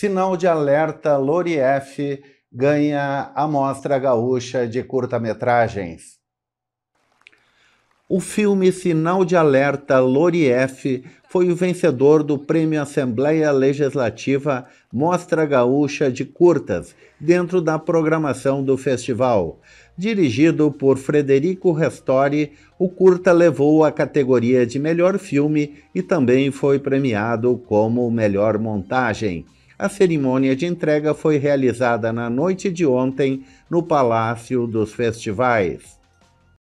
Sinal de Alerta Lorief ganha a Mostra Gaúcha de Curta-Metragens. O filme Sinal de Alerta Lorief foi o vencedor do Prêmio Assembleia Legislativa Mostra Gaúcha de Curtas, dentro da programação do festival. Dirigido por Frederico Restori, o curta levou a categoria de melhor filme e também foi premiado como melhor montagem. A cerimônia de entrega foi realizada na noite de ontem no Palácio dos Festivais.